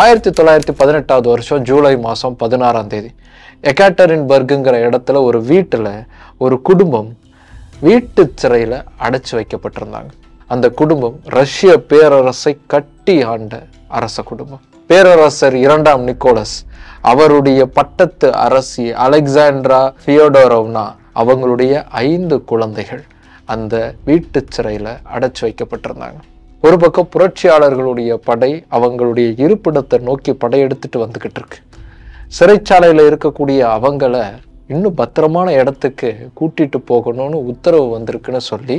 ஆயிரத்தி தொள்ளாயிரத்தி பதினெட்டாவது வருஷம் ஜூலை மாதம் பதினாறாம் தேதி எக்காட்டரின் இடத்துல ஒரு வீட்டில் ஒரு குடும்பம் வீட்டு சிறையில் அடைச்சி வைக்கப்பட்டிருந்தாங்க அந்த குடும்பம் ரஷ்ய பேரரசை கட்டி ஆண்ட அரச குடும்பம் பேரரசர் இரண்டாம் நிக்கோலஸ் அவருடைய பட்டத்து அரசி அலெக்சாண்ட்ரா ஃபியோடோரோவ்னா அவங்களுடைய ஐந்து குழந்தைகள் அந்த வீட்டு சிறையில் அடைச்சி வைக்கப்பட்டிருந்தாங்க ஒரு பக்கம் புரட்சியாளர்களுடைய படை அவங்களுடைய இருப்பிடத்தை நோக்கி படையெடுத்துட்டு வந்துக்கிட்டு இருக்கு சிறைச்சாலையில் இருக்கக்கூடிய அவங்கள இன்னும் பத்திரமான இடத்துக்கு கூட்டிட்டு போகணும்னு உத்தரவு வந்திருக்குன்னு சொல்லி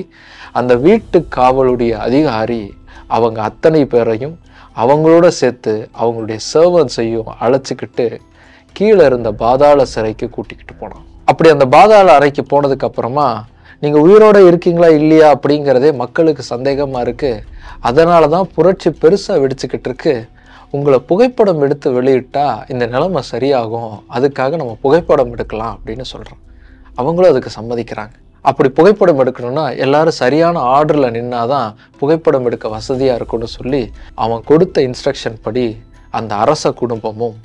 அந்த வீட்டு காவலுடைய அதிகாரி அவங்க அத்தனை பேரையும் அவங்களோட சேர்த்து அவங்களுடைய சர்வன்ஸையும் அழைச்சிக்கிட்டு கீழே இருந்த பாதாள சிறைக்கு கூட்டிக்கிட்டு போனான் அப்படி அந்த பாதாள அறைக்கு போனதுக்கு அப்புறமா நீங்கள் உயிரோடு இருக்கீங்களா இல்லையா அப்படிங்கிறதே மக்களுக்கு சந்தேகமாக இருக்குது அதனால தான் புரட்சி பெருசாக வெடிச்சுக்கிட்டு இருக்கு உங்களை புகைப்படம் எடுத்து வெளியிட்டால் இந்த நிலைமை சரியாகும் அதுக்காக நம்ம புகைப்படம் எடுக்கலாம் அப்படின்னு சொல்கிறோம் அவங்களும் அதுக்கு சம்மதிக்கிறாங்க அப்படி புகைப்படம் எடுக்கணும்னா எல்லாரும் சரியான ஆர்டரில் நின்னாதான் புகைப்படம் எடுக்க வசதியாக இருக்கும்னு சொல்லி அவன் கொடுத்த இன்ஸ்ட்ரக்ஷன் படி அந்த அரச குடும்பமும்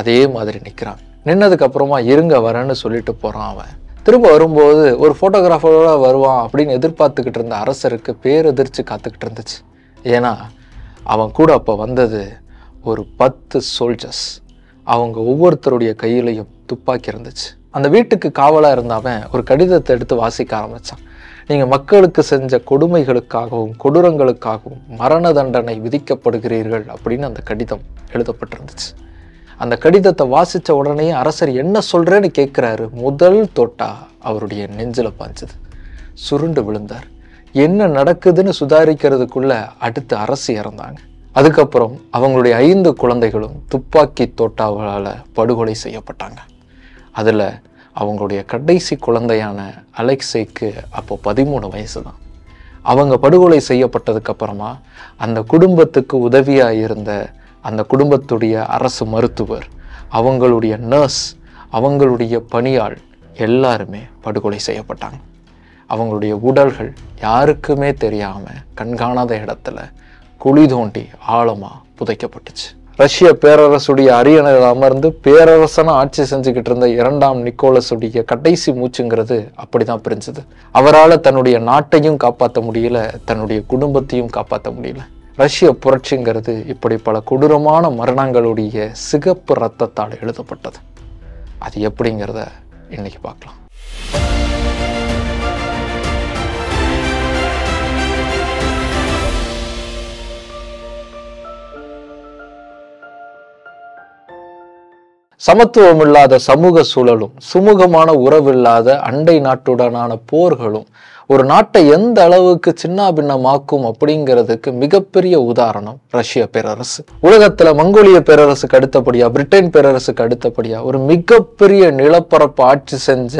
அதே மாதிரி நிற்கிறான் நின்னதுக்கப்புறமா இருங்க வரேன்னு சொல்லிட்டு போகிறான் அவன் திரும்ப வரும்போது ஒரு ஃபோட்டோகிராஃபரோட வருவான் அப்படின்னு எதிர்பார்த்துக்கிட்டு இருந்த அரசருக்கு பேரதிர்ச்சி காத்துக்கிட்டு இருந்துச்சு ஏன்னா அவன் கூட அப்போ வந்தது ஒரு பத்து சோல்ஜர்ஸ் அவங்க ஒவ்வொருத்தருடைய கையிலையும் துப்பாக்கி இருந்துச்சு அந்த வீட்டுக்கு காவலாக இருந்தாவன் ஒரு கடிதத்தை எடுத்து வாசிக்க ஆரம்பித்தான் நீங்கள் மக்களுக்கு செஞ்ச கொடுமைகளுக்காகவும் கொடூரங்களுக்காகவும் மரண தண்டனை விதிக்கப்படுகிறீர்கள் அப்படின்னு அந்த கடிதம் எழுதப்பட்டிருந்துச்சு அந்த கடிதத்தை வாசித்த உடனே அரசர் என்ன சொல்கிறேன்னு கேட்குறாரு முதல் தோட்டா அவருடைய நெஞ்சில் பாய்ஞ்சது சுருண்டு விழுந்தார் என்ன நடக்குதுன்னு சுதாரிக்கிறதுக்குள்ள அடுத்து அரசு இறந்தாங்க அதுக்கப்புறம் அவங்களுடைய ஐந்து குழந்தைகளும் துப்பாக்கி தோட்டாவால் படுகொலை செய்யப்பட்டாங்க அதில் அவங்களுடைய கடைசி குழந்தையான அலெக்ஸைக்கு அப்போ பதிமூணு வயசு தான் அவங்க படுகொலை செய்யப்பட்டதுக்கப்புறமா அந்த குடும்பத்துக்கு உதவியாக இருந்த அந்த குடும்பத்துடைய அரசு மருத்துவர் அவங்களுடைய நர்ஸ் அவங்களுடைய பணியாள் எல்லாருமே படுகொலை செய்யப்பட்டாங்க அவங்களுடைய உடல்கள் யாருக்குமே தெரியாமல் கண்காணாத இடத்துல குழி தோண்டி ஆழமாக புதைக்கப்பட்டுச்சு ரஷ்ய பேரரசுடைய அரியணையில் அமர்ந்து பேரரசனை ஆட்சி செஞ்சுக்கிட்டு இருந்த இரண்டாம் நிக்கோலஸுடைய கடைசி மூச்சுங்கிறது அப்படி தான் பிரிஞ்சுது அவரால் தன்னுடைய நாட்டையும் காப்பாற்ற முடியல தன்னுடைய குடும்பத்தையும் காப்பாற்ற முடியல ரஷ்ய புரட்சிங்கிறது இப்படி பல கொடூரமான மரணங்களுடைய சிகப்பு ரத்தத்தால் எழுதப்பட்டது அது எப்படிங்கிறத இன்னைக்கு பார்க்கலாம் சமத்துவம் இல்லாத சமூக சூழலும் சுமூகமான உறவில்லாத அண்டை நாட்டுடனான போர்களும் ஒரு நாட்டை எந்த அளவுக்கு பின்னமாக்கும் அப்படிங்கிறதுக்கு மிகப்பெரிய உதாரணம் ரஷ்ய பேரரசு உலகத்தில் மங்கோலிய பேரரசுக்கு அடுத்தபடியா பிரிட்டன் பேரரசுக்கு அடுத்தபடியா ஒரு மிகப்பெரிய நிலப்பரப்பு ஆட்சி செஞ்ச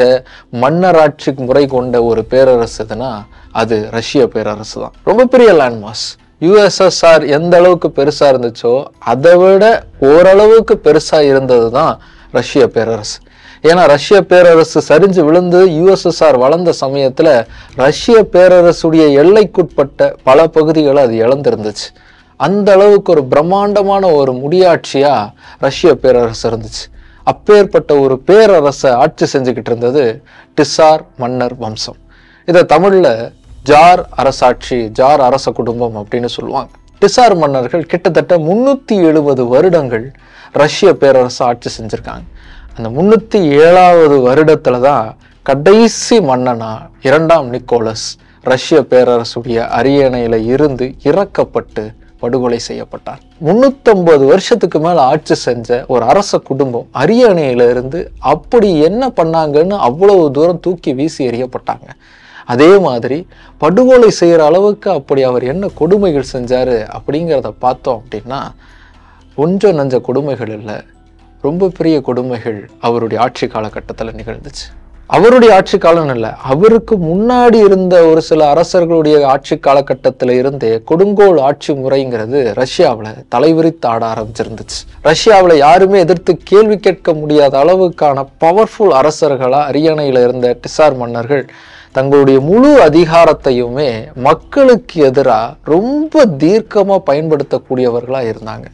மன்னராட்சி முறை கொண்ட ஒரு பேரரசு அது ரஷ்ய பேரரசு தான் ரொம்ப பெரிய லேண்ட்மாஸ் யுஎஸ்எஸ்ஆர் எந்த அளவுக்கு பெருசாக இருந்துச்சோ அதை விட ஓரளவுக்கு பெருசாக இருந்தது தான் ரஷ்ய பேரரசு ஏன்னா ரஷ்ய பேரரசு சரிஞ்சு விழுந்து யுஎஸ்எஸ்ஆர் வளர்ந்த சமயத்தில் ரஷ்ய பேரரசுடைய எல்லைக்குட்பட்ட பல பகுதிகளை அது இழந்திருந்துச்சு அந்த அளவுக்கு ஒரு பிரம்மாண்டமான ஒரு முடியாட்சியாக ரஷ்ய பேரரசு இருந்துச்சு அப்பேற்பட்ட ஒரு பேரரசை ஆட்சி செஞ்சுக்கிட்டு இருந்தது டிசார் மன்னர் வம்சம் இதை தமிழில் ஜார் அரசாட்சி ஜார் அரச குடும்பம் அப்படின்னு சொல்லுவாங்க டிசார் மன்னர்கள் கிட்டத்தட்ட முன்னூற்றி எழுபது வருடங்கள் ரஷ்ய பேரரசு ஆட்சி செஞ்சுருக்காங்க அந்த முந்நூற்றி ஏழாவது வருடத்தில் தான் கடைசி மன்னனா இரண்டாம் நிக்கோலஸ் ரஷ்ய பேரரசுடைய அரியணையில் இருந்து இறக்கப்பட்டு படுகொலை செய்யப்பட்டார் முன்னூத்தொன்பது வருஷத்துக்கு மேல ஆட்சி செஞ்ச ஒரு அரச குடும்பம் அரியணையில இருந்து அப்படி என்ன பண்ணாங்கன்னு அவ்வளவு தூரம் தூக்கி வீசி எறியப்பட்டாங்க அதே மாதிரி படுகொலை செய்கிற அளவுக்கு அப்படி அவர் என்ன கொடுமைகள் செஞ்சார் அப்படிங்கிறத பார்த்தோம் அப்படின்னா கொஞ்சம் நஞ்ச கொடுமைகள் இல்லை ரொம்ப பெரிய கொடுமைகள் அவருடைய ஆட்சி காலகட்டத்தில் நிகழ்ந்துச்சு அவருடைய ஆட்சி காலம் இல்லை அவருக்கு முன்னாடி இருந்த ஒரு சில அரசர்களுடைய ஆட்சி காலகட்டத்தில் இருந்தே கொடுங்கோல் ஆட்சி முறைங்கிறது ரஷ்யாவில் தலைவிரித்து ஆட ஆரம்பிச்சிருந்துச்சு ரஷ்யாவில் யாருமே எதிர்த்து கேள்வி கேட்க முடியாத அளவுக்கான பவர்ஃபுல் அரசர்களாக அரியணையில் இருந்த டிசார் மன்னர்கள் தங்களுடைய முழு அதிகாரத்தையுமே மக்களுக்கு எதிராக ரொம்ப தீர்க்கமாக பயன்படுத்தக்கூடியவர்களாக இருந்தாங்க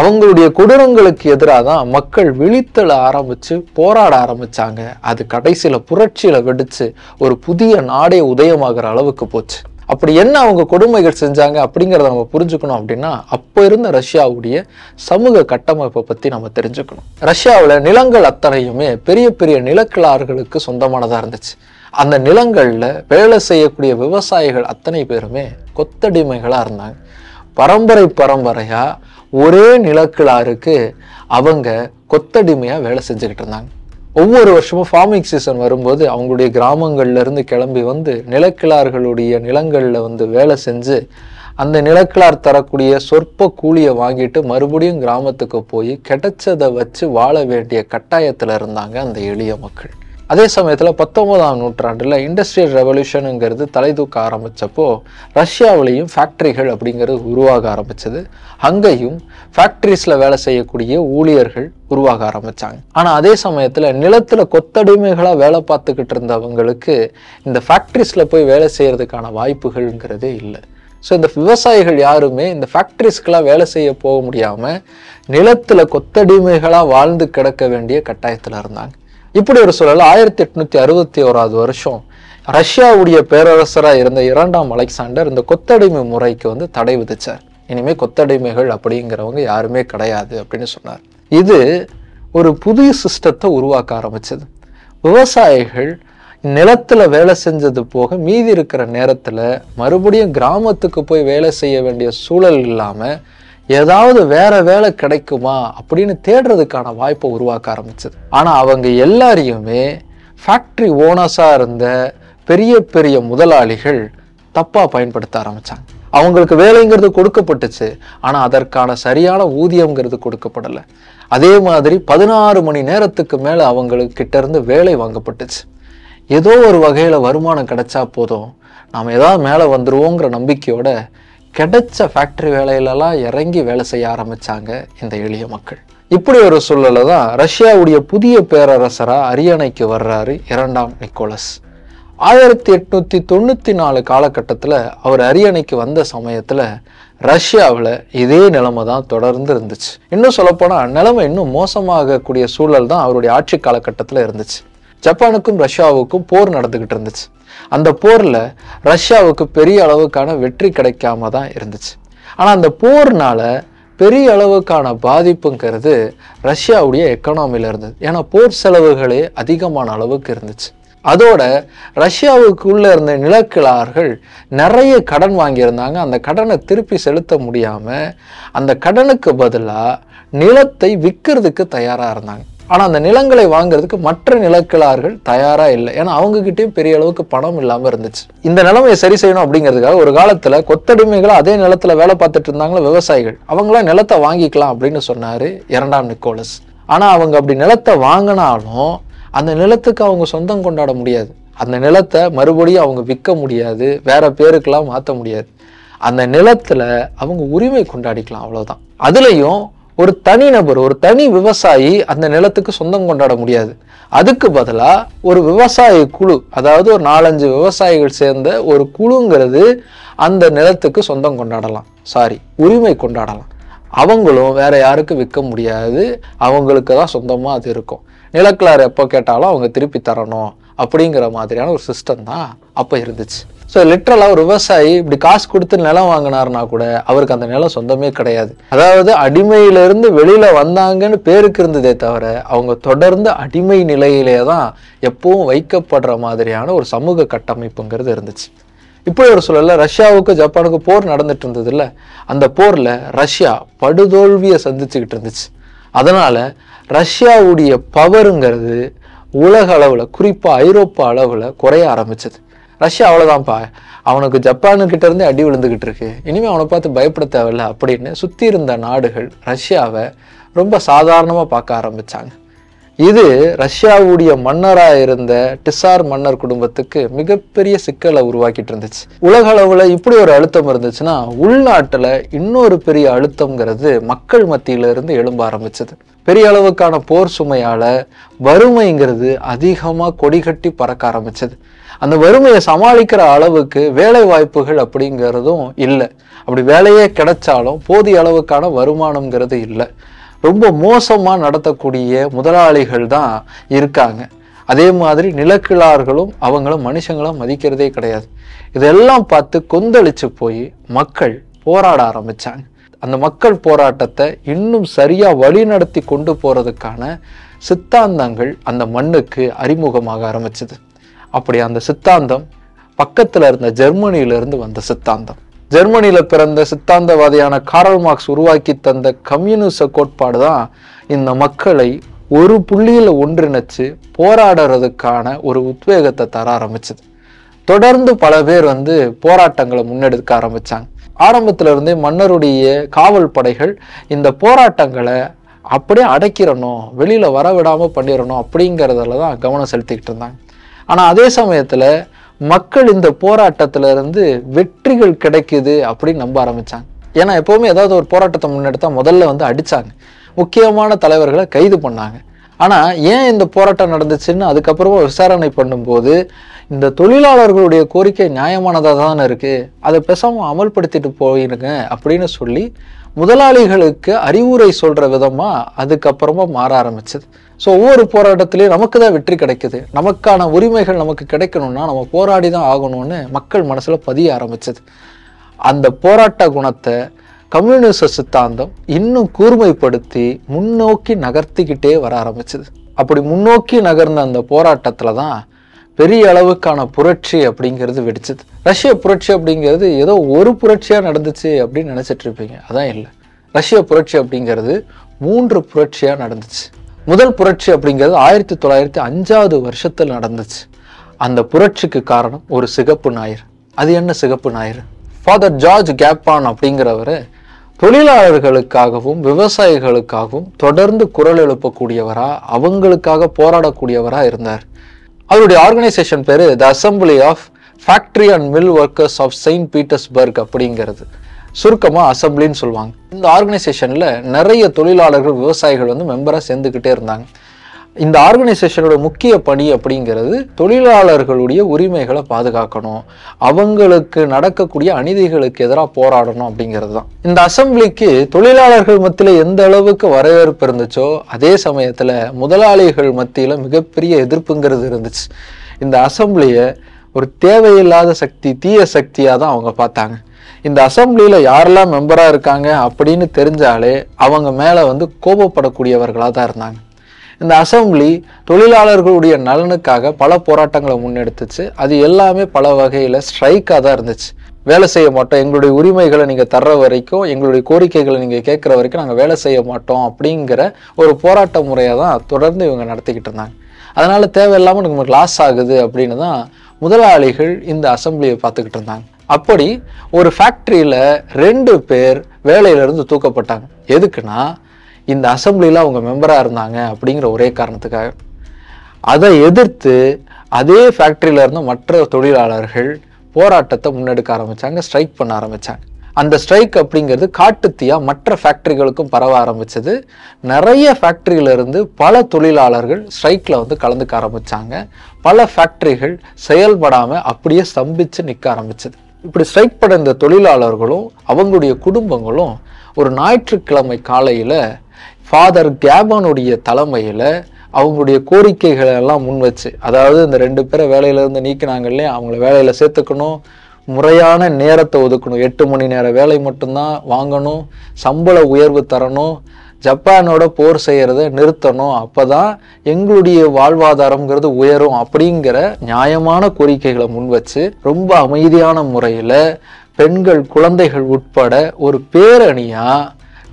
அவங்களுடைய கொடூரங்களுக்கு எதிராக தான் மக்கள் விழித்தள ஆரம்பித்து போராட ஆரம்பித்தாங்க அது கடைசியில் புரட்சியில் வெடித்து ஒரு புதிய நாடே உதயமாகிற அளவுக்கு போச்சு அப்படி என்ன அவங்க கொடுமைகள் செஞ்சாங்க அப்படிங்கிறத நம்ம புரிஞ்சுக்கணும் அப்படின்னா அப்போ இருந்த ரஷ்யாவுடைய சமூக கட்டமைப்பை பற்றி நம்ம தெரிஞ்சுக்கணும் ரஷ்யாவில் நிலங்கள் அத்தனையுமே பெரிய பெரிய நிலக்கிழார்களுக்கு சொந்தமானதாக இருந்துச்சு அந்த நிலங்களில் வேலை செய்யக்கூடிய விவசாயிகள் அத்தனை பேருமே கொத்தடிமைகளாக இருந்தாங்க பரம்பரை பரம்பரையாக ஒரே நிலக்கிழாருக்கு அவங்க கொத்தடிமையாக வேலை செஞ்சுக்கிட்டு இருந்தாங்க ஒவ்வொரு வருஷமும் ஃபார்மிங் சீசன் வரும்போது அவங்களுடைய கிராமங்கள்லேருந்து கிளம்பி வந்து நிலக்கிழார்களுடைய நிலங்களில் வந்து வேலை செஞ்சு அந்த நிலக்கிழார் தரக்கூடிய சொற்ப கூலியை வாங்கிட்டு மறுபடியும் கிராமத்துக்கு போய் கிடைச்சதை வச்சு வாழ வேண்டிய கட்டாயத்தில் இருந்தாங்க அந்த எளிய மக்கள் அதே சமயத்தில் பத்தொன்பதாம் நூற்றாண்டில் இண்டஸ்ட்ரியல் ரெவல்யூஷனுங்கிறது தலை தூக்க ஆரம்பித்தப்போ ரஷ்யாவிலையும் ஃபேக்ட்ரிகள் அப்படிங்கிறது உருவாக ஆரம்பித்தது அங்கேயும் ஃபேக்ட்ரிஸில் வேலை செய்யக்கூடிய ஊழியர்கள் உருவாக ஆரம்பித்தாங்க ஆனால் அதே சமயத்தில் நிலத்தில் கொத்தடிமைகளாக வேலை பார்த்துக்கிட்டு இருந்தவங்களுக்கு இந்த ஃபேக்ட்ரிஸில் போய் வேலை செய்கிறதுக்கான வாய்ப்புகள்ங்கிறதே இல்லை ஸோ இந்த விவசாயிகள் யாருமே இந்த ஃபேக்ட்ரிஸ்க்கெலாம் வேலை செய்ய போக முடியாமல் நிலத்தில் கொத்தடிமைகளாக வாழ்ந்து கிடக்க வேண்டிய கட்டாயத்தில் இருந்தாங்க இப்படி ஒரு சூழல் ஆயிரத்தி எட்நூத்தி அறுபத்தி ஓராது வருஷம் ரஷ்யாவுடைய பேரரசராக இருந்த இரண்டாம் அலெக்சாண்டர் இந்த கொத்தடிமை முறைக்கு வந்து தடை விதிச்சார் இனிமேல் கொத்தடிமைகள் அப்படிங்கிறவங்க யாருமே கிடையாது அப்படின்னு சொன்னார் இது ஒரு புதிய சிஸ்டத்தை உருவாக்க ஆரம்பிச்சது விவசாயிகள் நிலத்தில் வேலை செஞ்சது போக மீதி இருக்கிற நேரத்தில் மறுபடியும் கிராமத்துக்கு போய் வேலை செய்ய வேண்டிய சூழல் இல்லாமல் ஏதாவது வேற வேலை கிடைக்குமா அப்படின்னு தேடுறதுக்கான வாய்ப்பை உருவாக்க ஆரம்பிச்சது ஆனால் அவங்க எல்லாரையுமே ஃபேக்ட்ரி ஓனர்ஸாக இருந்த பெரிய பெரிய முதலாளிகள் தப்பாக பயன்படுத்த ஆரம்பித்தாங்க அவங்களுக்கு வேலைங்கிறது கொடுக்கப்பட்டுச்சு ஆனால் அதற்கான சரியான ஊதியங்கிறது கொடுக்கப்படலை அதே மாதிரி பதினாறு மணி நேரத்துக்கு மேலே அவங்களுக்கு கிட்டேருந்து வேலை வாங்கப்பட்டுச்சு ஏதோ ஒரு வகையில் வருமானம் கிடைச்சா போதும் நாம் ஏதாவது மேலே வந்துடுவோங்கிற நம்பிக்கையோட கிடைச்ச ஃபேக்ட்ரி வேலையிலலாம் இறங்கி வேலை செய்ய ஆரம்பித்தாங்க இந்த எளிய மக்கள் இப்படி ஒரு சூழலில் தான் ரஷ்யாவுடைய புதிய பேரரசராக அரியணைக்கு வர்றாரு இரண்டாம் நிக்கோலஸ் ஆயிரத்தி எட்நூற்றி தொண்ணூற்றி நாலு காலகட்டத்தில் அவர் அரியணைக்கு வந்த சமயத்தில் ரஷ்யாவில் இதே நிலைமை தான் தொடர்ந்து இருந்துச்சு இன்னும் சொல்லப்போனால் நிலைமை இன்னும் மோசமாகக்கூடிய சூழல் தான் அவருடைய ஆட்சி காலகட்டத்தில் இருந்துச்சு ஜப்பானுக்கும் ரஷ்யாவுக்கும் போர் நடந்துக்கிட்டு இருந்துச்சு அந்த போரில் ரஷ்யாவுக்கு பெரிய அளவுக்கான வெற்றி கிடைக்காம தான் இருந்துச்சு ஆனால் அந்த போர்னால் பெரிய அளவுக்கான பாதிப்புங்கிறது ரஷ்யாவுடைய எக்கனாமியில் இருந்தது ஏன்னா போர் செலவுகளே அதிகமான அளவுக்கு இருந்துச்சு அதோட ரஷ்யாவுக்குள்ளே இருந்த நிலக்கிழார்கள் நிறைய கடன் வாங்கியிருந்தாங்க அந்த கடனை திருப்பி செலுத்த முடியாமல் அந்த கடனுக்கு பதிலாக நிலத்தை விற்கிறதுக்கு தயாராக இருந்தாங்க ஆனால் அந்த நிலங்களை வாங்குறதுக்கு மற்ற நிலக்கிழார்கள் தயாராக இல்லை ஏன்னா கிட்டேயும் பெரிய அளவுக்கு பணம் இல்லாமல் இருந்துச்சு இந்த நிலைமையை சரி செய்யணும் அப்படிங்கிறதுக்காக ஒரு காலத்தில் கொத்தடிமைகளை அதே நிலத்தில் வேலை பார்த்துட்டு இருந்தாங்களோ விவசாயிகள் அவங்களாம் நிலத்தை வாங்கிக்கலாம் அப்படின்னு சொன்னார் இரண்டாம் நிக்கோலஸ் ஆனால் அவங்க அப்படி நிலத்தை வாங்கினாலும் அந்த நிலத்துக்கு அவங்க சொந்தம் கொண்டாட முடியாது அந்த நிலத்தை மறுபடியும் அவங்க விற்க முடியாது வேற பேருக்கெல்லாம் மாற்ற முடியாது அந்த நிலத்தில் அவங்க உரிமை கொண்டாடிக்கலாம் அவ்வளோதான் அதுலேயும் ஒரு தனி நபர் ஒரு தனி விவசாயி அந்த நிலத்துக்கு சொந்தம் கொண்டாட முடியாது அதுக்கு பதிலாக ஒரு விவசாய குழு அதாவது ஒரு நாலஞ்சு விவசாயிகள் சேர்ந்த ஒரு குழுங்கிறது அந்த நிலத்துக்கு சொந்தம் கொண்டாடலாம் சாரி உரிமை கொண்டாடலாம் அவங்களும் வேற யாருக்கும் விற்க முடியாது அவங்களுக்கு தான் சொந்தமாக அது இருக்கும் நிலக்கலார் எப்போ கேட்டாலும் அவங்க திருப்பி தரணும் அப்படிங்கிற மாதிரியான ஒரு சிஸ்டம் தான் அப்போ இருந்துச்சு ஸோ லிட்ரலாக ஒரு விவசாயி இப்படி காசு கொடுத்து நிலம் வாங்கினார்னா கூட அவருக்கு அந்த நிலம் சொந்தமே கிடையாது அதாவது அடிமையிலிருந்து வெளியில் வந்தாங்கன்னு பேருக்கு இருந்ததே தவிர அவங்க தொடர்ந்து அடிமை நிலையிலே தான் எப்பவும் வைக்கப்படுற மாதிரியான ஒரு சமூக கட்டமைப்புங்கிறது இருந்துச்சு இப்போ ஒரு சூழலில் ரஷ்யாவுக்கும் ஜப்பானுக்கும் போர் நடந்துட்டு இல்லை அந்த போரில் ரஷ்யா படுதோல்வியை சந்திச்சுக்கிட்டு இருந்துச்சு அதனால் ரஷ்யாவுடைய பவருங்கிறது உலக அளவில் குறிப்பாக ஐரோப்பா அளவில் குறைய ஆரம்பிச்சது ரஷ்யா அவ்வளோதான்ப்பா அவனுக்கு ஜப்பானுக்கிட்ட இருந்தே அடி விழுந்துக்கிட்டு இருக்கு இனிமேல் அவனை பார்த்து பயப்பட தேவையில்ல அப்படின்னு சுற்றி இருந்த நாடுகள் ரஷ்யாவை ரொம்ப சாதாரணமாக பார்க்க ஆரம்பித்தாங்க இது ரஷ்யாவுடைய மன்னராக இருந்த டிசார் மன்னர் குடும்பத்துக்கு மிகப்பெரிய சிக்கலை உருவாக்கிட்டு இருந்துச்சு உலக அளவில் இப்படி ஒரு அழுத்தம் இருந்துச்சுன்னா உள்நாட்டில் இன்னொரு பெரிய அழுத்தங்கிறது மக்கள் மத்தியிலிருந்து எழும்ப ஆரம்பிச்சது பெரிய அளவுக்கான போர் சுமையால் வறுமைங்கிறது அதிகமாக கொடிகட்டி பறக்க ஆரம்பிச்சது அந்த வறுமையை சமாளிக்கிற அளவுக்கு வேலை வாய்ப்புகள் அப்படிங்கிறதும் இல்லை அப்படி வேலையே கிடைச்சாலும் போதிய அளவுக்கான வருமானங்கிறது இல்லை ரொம்ப மோசமாக நடத்தக்கூடிய முதலாளிகள் தான் இருக்காங்க அதே மாதிரி நிலக்கிழார்களும் அவங்களும் மனுஷங்களும் மதிக்கிறதே கிடையாது இதெல்லாம் பார்த்து கொந்தளிச்சு போய் மக்கள் போராட ஆரம்பித்தாங்க அந்த மக்கள் போராட்டத்தை இன்னும் சரியாக வழிநடத்தி கொண்டு போகிறதுக்கான சித்தாந்தங்கள் அந்த மண்ணுக்கு அறிமுகமாக ஆரம்பிச்சது அப்படி அந்த சித்தாந்தம் பக்கத்தில் இருந்த ஜெர்மனியிலிருந்து வந்த சித்தாந்தம் ஜெர்மனியில் பிறந்த சித்தாந்தவாதியான காரல் மார்க்ஸ் உருவாக்கி தந்த கம்யூனிச கோட்பாடு தான் இந்த மக்களை ஒரு புள்ளியில் ஒன்றிணைச்சு போராடுறதுக்கான ஒரு உத்வேகத்தை தர ஆரம்பிச்சது தொடர்ந்து பல பேர் வந்து போராட்டங்களை முன்னெடுக்க ஆரம்பித்தாங்க ஆரம்பத்துல இருந்தே மன்னருடைய காவல் படைகள் இந்த போராட்டங்களை அப்படியே அடைக்கிறணும் வெளியில் வரவிடாமல் பண்ணிடணும் அப்படிங்கிறதுல தான் கவனம் செலுத்திக்கிட்டு இருந்தாங்க ஆனால் அதே சமயத்தில் மக்கள் இந்த போராட்டத்துல இருந்து வெற்றிகள் கிடைக்குது அப்படின்னு நம்ப ஆரம்பிச்சாங்க ஏன்னா எப்பவுமே ஏதாவது ஒரு போராட்டத்தை முன்னெடுத்தா முதல்ல வந்து அடிச்சாங்க முக்கியமான தலைவர்களை கைது பண்ணாங்க ஆனால் ஏன் இந்த போராட்டம் நடந்துச்சுன்னு அதுக்கப்புறமா விசாரணை பண்ணும்போது இந்த தொழிலாளர்களுடைய கோரிக்கை நியாயமானதாக தானே இருக்குது அதை பெசாமல் அமல்படுத்திட்டு போயிருங்க அப்படின்னு சொல்லி முதலாளிகளுக்கு அறிவுரை சொல்கிற விதமாக அதுக்கப்புறமா மாற ஆரம்பிச்சது ஸோ ஒவ்வொரு போராட்டத்திலையும் நமக்கு தான் வெற்றி கிடைக்குது நமக்கான உரிமைகள் நமக்கு கிடைக்கணும்னா நம்ம போராடி தான் ஆகணும்னு மக்கள் மனசில் பதிய ஆரம்பிச்சது அந்த போராட்ட குணத்தை கம்யூனிஸ்ட சித்தாந்தம் இன்னும் கூர்மைப்படுத்தி முன்னோக்கி நகர்த்திக்கிட்டே வர ஆரம்பிச்சது அப்படி முன்னோக்கி நகர்ந்த அந்த போராட்டத்தில் தான் பெரிய அளவுக்கான புரட்சி அப்படிங்கிறது வெடிச்சது ரஷ்ய புரட்சி அப்படிங்கிறது ஏதோ ஒரு புரட்சியாக நடந்துச்சு அப்படின்னு நினச்சிட்டு இருப்பீங்க அதான் இல்லை ரஷ்ய புரட்சி அப்படிங்கிறது மூன்று புரட்சியாக நடந்துச்சு முதல் புரட்சி அப்படிங்கிறது ஆயிரத்தி தொள்ளாயிரத்தி அஞ்சாவது வருஷத்தில் நடந்துச்சு அந்த புரட்சிக்கு காரணம் ஒரு சிகப்பு ஞாயிறு அது என்ன சிகப்பு ஞாயிறு ஃபாதர் ஜார்ஜ் கேப்பான் அப்படிங்கிறவர் தொழிலாளர்களுக்காகவும் விவசாயிகளுக்காகவும் தொடர்ந்து குரல் எழுப்பக்கூடியவராக அவங்களுக்காக போராடக்கூடியவராக இருந்தார் அவருடைய ஆர்கனைசேஷன் பேர் the assembly of factory and mill workers of Saint Petersburg அப்படிங்கிறது சுருக்கமாக அசம்பிளின்னு சொல்லுவாங்க இந்த ஆர்கனைசேஷனில் நிறைய தொழிலாளர்கள் விவசாயிகள் வந்து மெம்பராக சேர்ந்துக்கிட்டே இருந்தாங்க இந்த ஆர்கனைசேஷனோட முக்கிய பணி அப்படிங்கிறது தொழிலாளர்களுடைய உரிமைகளை பாதுகாக்கணும் அவங்களுக்கு நடக்கக்கூடிய அநீதிகளுக்கு எதிராக போராடணும் அப்படிங்கிறது தான் இந்த அசம்பிளிக்கு தொழிலாளர்கள் மத்தியில் எந்த அளவுக்கு வரவேற்பு இருந்துச்சோ அதே சமயத்தில் முதலாளிகள் மத்தியில் மிகப்பெரிய எதிர்ப்புங்கிறது இருந்துச்சு இந்த அசம்பிளியை ஒரு தேவையில்லாத சக்தி தீய சக்தியாக தான் அவங்க பார்த்தாங்க இந்த அசம்பிளியில் யாரெல்லாம் மெம்பராக இருக்காங்க அப்படின்னு தெரிஞ்சாலே அவங்க மேலே வந்து கோபப்படக்கூடியவர்களாக தான் இருந்தாங்க இந்த அசம்பிளி தொழிலாளர்களுடைய நலனுக்காக பல போராட்டங்களை முன்னெடுத்துச்சு அது எல்லாமே பல வகையில் ஸ்ட்ரைக்காக தான் இருந்துச்சு வேலை செய்ய மாட்டோம் எங்களுடைய உரிமைகளை நீங்கள் தர்ற வரைக்கும் எங்களுடைய கோரிக்கைகளை நீங்கள் கேட்குற வரைக்கும் நாங்கள் வேலை செய்ய மாட்டோம் அப்படிங்கிற ஒரு போராட்ட முறையை தான் தொடர்ந்து இவங்க நடத்திக்கிட்டு இருந்தாங்க அதனால் தேவையில்லாமல் நமக்கு லாஸ் ஆகுது அப்படின்னு தான் முதலாளிகள் இந்த அசம்பிளியை பார்த்துக்கிட்டு இருந்தாங்க அப்படி ஒரு ஃபேக்ட்ரியில் ரெண்டு பேர் வேலையிலிருந்து தூக்கப்பட்டாங்க எதுக்குன்னா இந்த அசம்பிளியில் அவங்க மெம்பராக இருந்தாங்க அப்படிங்கிற ஒரே காரணத்துக்காக அதை எதிர்த்து அதே ஃபேக்ட்ரியில் இருந்த மற்ற தொழிலாளர்கள் போராட்டத்தை முன்னெடுக்க ஆரம்பித்தாங்க ஸ்ட்ரைக் பண்ண ஆரம்பித்தாங்க அந்த ஸ்ட்ரைக் அப்படிங்கிறது காட்டுத்தியாக மற்ற ஃபேக்ட்ரிகளுக்கும் பரவ ஆரம்பித்தது நிறைய ஃபேக்ட்ரியிலிருந்து பல தொழிலாளர்கள் ஸ்ட்ரைக்கில் வந்து கலந்துக்க ஆரம்பித்தாங்க பல ஃபேக்ட்ரிகள் செயல்படாமல் அப்படியே ஸ்தம்பித்து நிற்க ஆரம்பிச்சது இப்படி ஸ்ட்ரைக் பட இந்த தொழிலாளர்களும் அவங்களுடைய குடும்பங்களும் ஒரு ஞாயிற்றுக்கிழமை காலையில் ஃபாதர் கேபானுடைய தலைமையில் அவங்களுடைய கோரிக்கைகளை எல்லாம் முன் வச்சு அதாவது இந்த ரெண்டு பேரை வேலையிலேருந்து நீக்கினாங்க இல்லையா அவங்கள வேலையில் சேர்த்துக்கணும் முறையான நேரத்தை ஒதுக்கணும் எட்டு மணி நேர வேலை மட்டும்தான் வாங்கணும் சம்பள உயர்வு தரணும் ஜப்பானோட போர் செய்கிறத நிறுத்தணும் அப்போ தான் எங்களுடைய வாழ்வாதாரங்கிறது உயரும் அப்படிங்கிற நியாயமான கோரிக்கைகளை முன் வச்சு ரொம்ப அமைதியான முறையில் பெண்கள் குழந்தைகள் உட்பட ஒரு பேரணியாக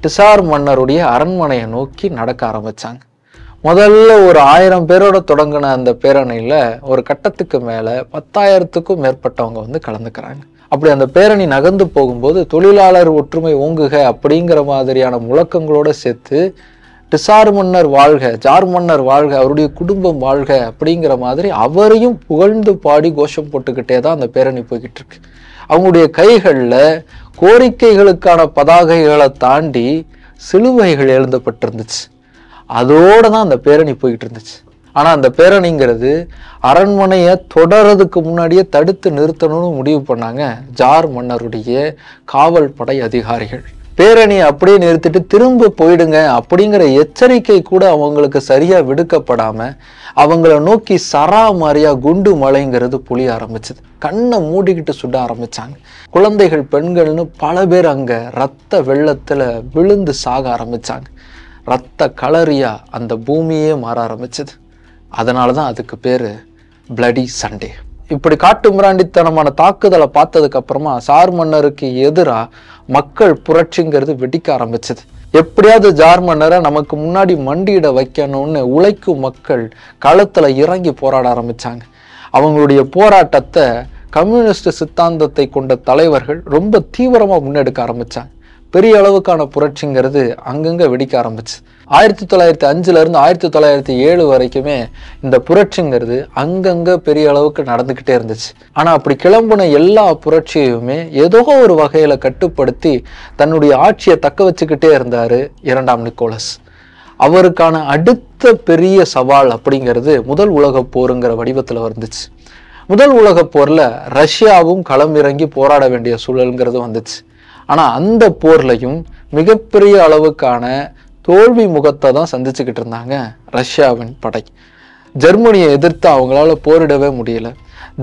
டிசார் மன்னருடைய அரண்மனையை நோக்கி நடக்க ஆரம்பித்தாங்க முதல்ல ஒரு ஆயிரம் பேரோட தொடங்கின அந்த பேரணியில் ஒரு கட்டத்துக்கு மேலே பத்தாயிரத்துக்கும் மேற்பட்டவங்க வந்து கலந்துக்கிறாங்க அப்படி அந்த பேரணி நகர்ந்து போகும்போது தொழிலாளர் ஒற்றுமை ஓங்குக அப்படிங்கிற மாதிரியான முழக்கங்களோட சேர்த்து டிசார் மன்னர் வாழ்க ஜார் மன்னர் வாழ்க அவருடைய குடும்பம் வாழ்க அப்படிங்கிற மாதிரி அவரையும் புகழ்ந்து பாடி கோஷம் போட்டுக்கிட்டே தான் அந்த பேரணி போய்கிட்டு இருக்கு அவங்களுடைய கைகளில் கோரிக்கைகளுக்கான பதாகைகளை தாண்டி சிலுவைகள் எழுதப்பட்டிருந்துச்சு அதோடு தான் அந்த பேரணி போய்கிட்டு இருந்துச்சு ஆனால் அந்த பேரணிங்கிறது அரண்மனையை தொடர்றதுக்கு முன்னாடியே தடுத்து நிறுத்தணும்னு முடிவு பண்ணாங்க ஜார் மன்னருடைய காவல் படை அதிகாரிகள் பேரணி அப்படியே நிறுத்திட்டு திரும்ப போயிடுங்க அப்படிங்கிற எச்சரிக்கை கூட அவங்களுக்கு சரியாக விடுக்கப்படாமல் அவங்கள நோக்கி சரா மாதிரியாக குண்டு மழைங்கிறது புளிய ஆரம்பிச்சது கண்ணை மூடிக்கிட்டு சுட ஆரம்பித்தாங்க குழந்தைகள் பெண்கள்னு பல பேர் அங்கே ரத்த வெள்ளத்தில் விழுந்து சாக ஆரம்பித்தாங்க ரத்த கலரியாக அந்த பூமியே மாற ஆரம்பிச்சது அதனால தான் அதுக்கு பேர் பிளடி சண்டே இப்படி காட்டு முராண்டித்தனமான தாக்குதலை பார்த்ததுக்கப்புறமா சார் மன்னருக்கு எதிராக மக்கள் புரட்சிங்கிறது வெடிக்க ஆரம்பிச்சது எப்படியாவது மன்னரை நமக்கு முன்னாடி மண்டியிட வைக்கணும்னு உழைக்கும் மக்கள் களத்தில் இறங்கி போராட ஆரம்பித்தாங்க அவங்களுடைய போராட்டத்தை கம்யூனிஸ்ட் சித்தாந்தத்தை கொண்ட தலைவர்கள் ரொம்ப தீவிரமாக முன்னெடுக்க ஆரம்பித்தாங்க பெரிய அளவுக்கான புரட்சிங்கிறது அங்கங்கே வெடிக்க ஆரம்பிச்சு ஆயிரத்தி தொள்ளாயிரத்தி அஞ்சுலேருந்து ஆயிரத்தி தொள்ளாயிரத்தி ஏழு வரைக்குமே இந்த புரட்சிங்கிறது அங்கங்கே பெரிய அளவுக்கு நடந்துக்கிட்டே இருந்துச்சு ஆனால் அப்படி கிளம்புன எல்லா புரட்சியுமே ஏதோ ஒரு வகையில் கட்டுப்படுத்தி தன்னுடைய ஆட்சியை தக்க வச்சுக்கிட்டே இருந்தார் இரண்டாம் நிக்கோலஸ் அவருக்கான அடுத்த பெரிய சவால் அப்படிங்கிறது முதல் உலக போருங்கிற வடிவத்தில் வந்துச்சு முதல் உலக போரில் ரஷ்யாவும் களம் இறங்கி போராட வேண்டிய சூழலுங்கிறது வந்துச்சு ஆனால் அந்த போர்லையும் மிகப்பெரிய அளவுக்கான தோல்வி முகத்தை தான் சந்திச்சுக்கிட்டு இருந்தாங்க ரஷ்யாவின் படை ஜெர்மனியை எதிர்த்து அவங்களால போரிடவே முடியல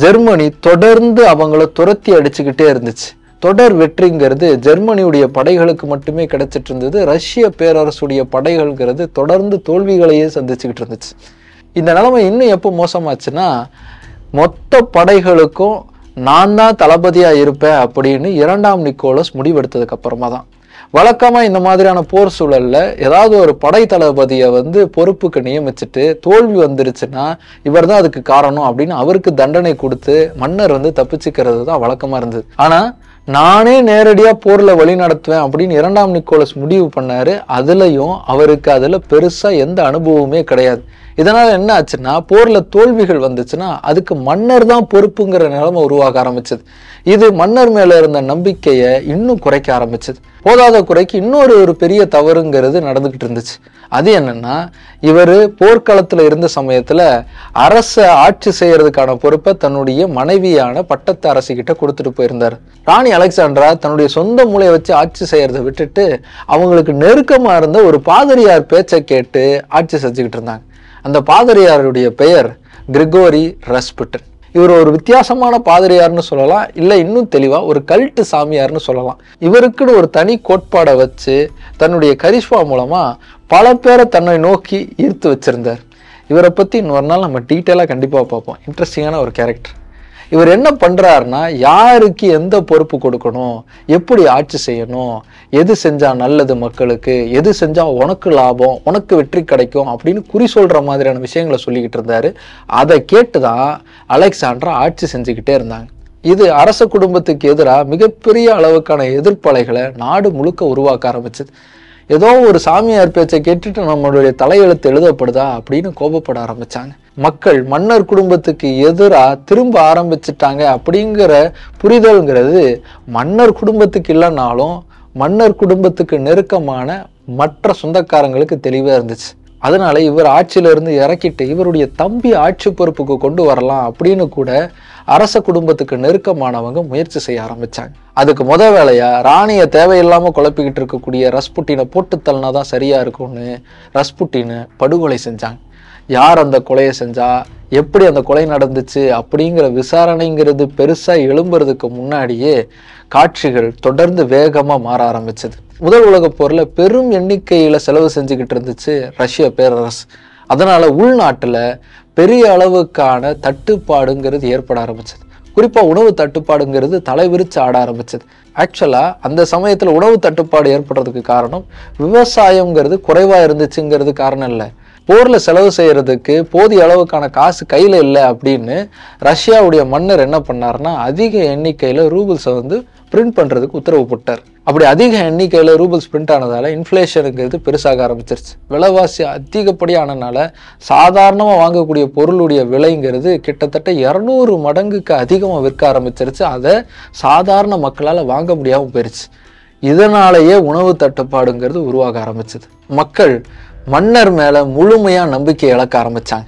ஜெர்மனி தொடர்ந்து அவங்கள துரத்தி அடிச்சுக்கிட்டே இருந்துச்சு தொடர் வெற்றிங்கிறது ஜெர்மனியுடைய படைகளுக்கு மட்டுமே கிடைச்சிட்டு இருந்தது ரஷ்ய பேரரசுடைய படைகள்ங்கிறது தொடர்ந்து தோல்விகளையே சந்திச்சுக்கிட்டு இருந்துச்சு இந்த நிலைமை இன்னும் எப்போ மோசமாச்சுன்னா மொத்த படைகளுக்கும் நான் தான் தளபதியாக இருப்பேன் அப்படின்னு இரண்டாம் நிக்கோலஸ் முடிவெடுத்ததுக்கு அப்புறமா தான் வழக்கமாக இந்த மாதிரியான போர் சூழலில் ஏதாவது ஒரு படை தளபதியை வந்து பொறுப்புக்கு நியமிச்சுட்டு தோல்வி வந்துருச்சுன்னா இவர் தான் அதுக்கு காரணம் அப்படின்னு அவருக்கு தண்டனை கொடுத்து மன்னர் வந்து தப்பிச்சுக்கிறது தான் வழக்கமாக இருந்தது ஆனால் நானே நேரடியாக போரில் வழி நடத்துவேன் அப்படின்னு இரண்டாம் நிக்கோலஸ் முடிவு பண்ணார் அதுலேயும் அவருக்கு அதில் பெருசாக எந்த அனுபவமே கிடையாது இதனால் என்ன ஆச்சுன்னா போரில் தோல்விகள் வந்துச்சுன்னா அதுக்கு மன்னர் தான் பொறுப்புங்கிற நிலைமை உருவாக ஆரம்பிச்சது இது மன்னர் மேலே இருந்த நம்பிக்கையை இன்னும் குறைக்க ஆரம்பிச்சது போதாத குறைக்கு இன்னொரு ஒரு பெரிய தவறுங்கிறது நடந்துக்கிட்டு இருந்துச்சு அது என்னன்னா இவர் போர்க்களத்தில் இருந்த சமயத்தில் அரசை ஆட்சி செய்கிறதுக்கான பொறுப்பை தன்னுடைய மனைவியான பட்டத்து அரசிக்கிட்ட கொடுத்துட்டு போயிருந்தார் ராணி அலெக்சாண்ட்ரா தன்னுடைய சொந்த மூளையை வச்சு ஆட்சி செய்கிறத விட்டுட்டு அவங்களுக்கு நெருக்கமாக இருந்த ஒரு பாதிரியார் பேச்சை கேட்டு ஆட்சி செஞ்சுக்கிட்டு இருந்தாங்க அந்த பாதிரியாருடைய பெயர் கிரிகோரி ரஸ்புட்டன் இவர் ஒரு வித்தியாசமான பாதிரியார்னு சொல்லலாம் இல்லை இன்னும் தெளிவாக ஒரு கல்ட்டு சாமியார்னு சொல்லலாம் இவருக்குன்னு ஒரு தனி கோட்பாடை வச்சு தன்னுடைய கரிஷ்மா மூலமாக பல பேரை தன்னை நோக்கி ஈர்த்து வச்சுருந்தார் இவரை பற்றி இன்னொரு நாள் நம்ம டீட்டெயிலாக கண்டிப்பாக பார்ப்போம் இன்ட்ரெஸ்டிங்கான ஒரு கேரக்டர் இவர் என்ன பண்ணுறாருன்னா யாருக்கு எந்த பொறுப்பு கொடுக்கணும் எப்படி ஆட்சி செய்யணும் எது செஞ்சால் நல்லது மக்களுக்கு எது செஞ்சால் உனக்கு லாபம் உனக்கு வெற்றி கிடைக்கும் அப்படின்னு குறி சொல்கிற மாதிரியான விஷயங்களை சொல்லிக்கிட்டு இருந்தார் அதை கேட்டு தான் ஆட்சி செஞ்சுக்கிட்டே இருந்தாங்க இது அரச குடும்பத்துக்கு எதிராக மிகப்பெரிய அளவுக்கான எதிர்ப்பலைகளை நாடு முழுக்க உருவாக்க ஆரம்பிச்சது ஏதோ ஒரு சாமியார் பேச்சை கேட்டுட்டு நம்மளுடைய தலையெழுத்து எழுதப்படுதா அப்படின்னு கோபப்பட ஆரம்பிச்சாங்க மக்கள் மன்னர் குடும்பத்துக்கு எதிராக திரும்ப ஆரம்பிச்சிட்டாங்க அப்படிங்கிற புரிதல்ங்கிறது மன்னர் குடும்பத்துக்கு இல்லைனாலும் மன்னர் குடும்பத்துக்கு நெருக்கமான மற்ற சொந்தக்காரங்களுக்கு தெளிவாக இருந்துச்சு அதனால இவர் ஆட்சியிலிருந்து இறக்கிட்டு இவருடைய தம்பி ஆட்சி பொறுப்புக்கு கொண்டு வரலாம் அப்படின்னு கூட அரச குடும்பத்துக்கு நெருக்கமானவங்க முயற்சி செய்ய ஆரம்பிச்சாங்க அதுக்கு முத வேலையா ராணியை தேவையில்லாம குழப்பிக்கிட்டு இருக்கக்கூடிய ரஸ்புட்டினை போட்டு தள்ளினா தான் சரியா இருக்கும்னு ரஸ்புட்டினை படுகொலை செஞ்சாங்க யார் அந்த கொலையை செஞ்சா எப்படி அந்த கொலை நடந்துச்சு அப்படிங்கிற விசாரணைங்கிறது பெருசாக எழும்புறதுக்கு முன்னாடியே காட்சிகள் தொடர்ந்து வேகமாக மாற ஆரம்பிச்சது முதல் உலகப் போரில் பெரும் எண்ணிக்கையில் செலவு செஞ்சுக்கிட்டு இருந்துச்சு ரஷ்ய பேரரசு அதனால் உள்நாட்டில் பெரிய அளவுக்கான தட்டுப்பாடுங்கிறது ஏற்பட ஆரம்பிச்சது குறிப்பாக உணவு தட்டுப்பாடுங்கிறது தலைவிரிச்சு ஆட ஆரம்பிச்சது ஆக்சுவலாக அந்த சமயத்தில் உணவு தட்டுப்பாடு ஏற்படுறதுக்கு காரணம் விவசாயங்கிறது குறைவாக இருந்துச்சுங்கிறது காரணம் இல்லை போரில் செலவு செய்கிறதுக்கு போதிய அளவுக்கான காசு கையில் இல்லை அப்படின்னு ரஷ்யாவுடைய மன்னர் என்ன பண்ணார்னா அதிக எண்ணிக்கையில் ரூபிள்ஸை வந்து பிரிண்ட் பண்ணுறதுக்கு உத்தரவு போட்டார் அப்படி அதிக எண்ணிக்கையில் ரூபிள்ஸ் பிரிண்ட் ஆனதால் இன்ஃப்ளேஷனுங்கிறது பெருசாக ஆரம்பிச்சிருச்சு விலைவாசி அதிகப்படியானனால சாதாரணமாக வாங்கக்கூடிய பொருளுடைய விலைங்கிறது கிட்டத்தட்ட இரநூறு மடங்குக்கு அதிகமாக விற்க ஆரம்பிச்சிருச்சு அதை சாதாரண மக்களால் வாங்க முடியாமல் போயிடுச்சு இதனாலேயே உணவு தட்டுப்பாடுங்கிறது உருவாக ஆரம்பிச்சது மக்கள் மன்னர் மேலே முழுமையாக நம்பிக்கை இழக்க ஆரம்பிச்சாங்க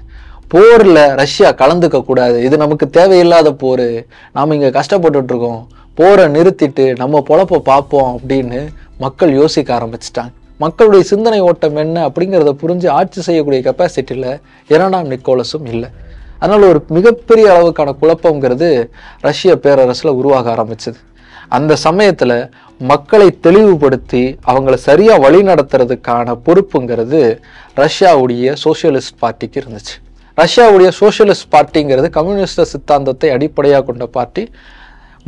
போரில் ரஷ்யா கலந்துக்க கூடாது இது நமக்கு தேவையில்லாத போர் நாம் இங்கே கஷ்டப்பட்டுட்ருக்கோம் போரை நிறுத்திட்டு நம்ம பொழப்ப பார்ப்போம் அப்படின்னு மக்கள் யோசிக்க ஆரம்பிச்சிட்டாங்க மக்களுடைய சிந்தனை ஓட்டம் என்ன அப்படிங்கிறத புரிஞ்சு ஆட்சி செய்யக்கூடிய கெப்பாசிட்டியில் இரண்டாம் நிக்கோலஸும் இல்லை அதனால் ஒரு மிகப்பெரிய அளவுக்கான குழப்பங்கிறது ரஷ்ய பேரரசில் உருவாக ஆரம்பிச்சது அந்த சமயத்தில் மக்களை தெளிவுபடுத்தி அவங்கள சரியாக வழி நடத்துறதுக்கான பொறுப்புங்கிறது ரஷ்யாவுடைய சோசியலிஸ்ட் பார்ட்டிக்கு இருந்துச்சு ரஷ்யாவுடைய சோசியலிஸ்ட் பார்ட்டிங்கிறது கம்யூனிஸ்ட சித்தாந்தத்தை அடிப்படையாக கொண்ட பார்ட்டி